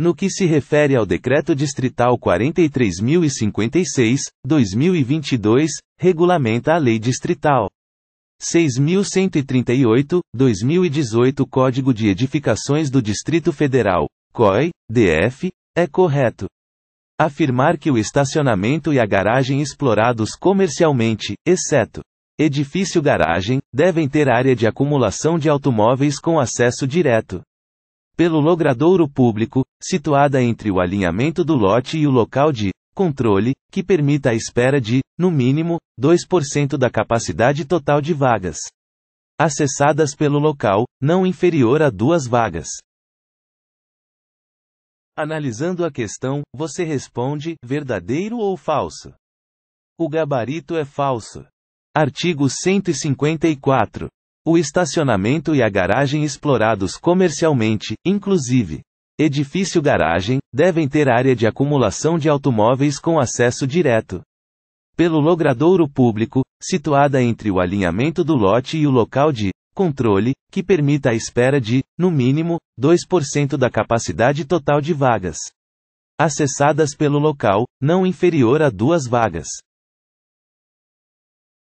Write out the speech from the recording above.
No que se refere ao Decreto Distrital 43.056, 2022, regulamenta a Lei Distrital 6.138, 2018 Código de Edificações do Distrito Federal, COI, DF, é correto. Afirmar que o estacionamento e a garagem explorados comercialmente, exceto edifício-garagem, devem ter área de acumulação de automóveis com acesso direto pelo logradouro público, situada entre o alinhamento do lote e o local de controle, que permita a espera de, no mínimo, 2% da capacidade total de vagas acessadas pelo local, não inferior a duas vagas. Analisando a questão, você responde: verdadeiro ou falso? O gabarito é falso. Artigo 154. O estacionamento e a garagem explorados comercialmente, inclusive edifício garagem, devem ter área de acumulação de automóveis com acesso direto pelo logradouro público, situada entre o alinhamento do lote e o local de controle, que permita a espera de, no mínimo, 2% da capacidade total de vagas acessadas pelo local, não inferior a duas vagas.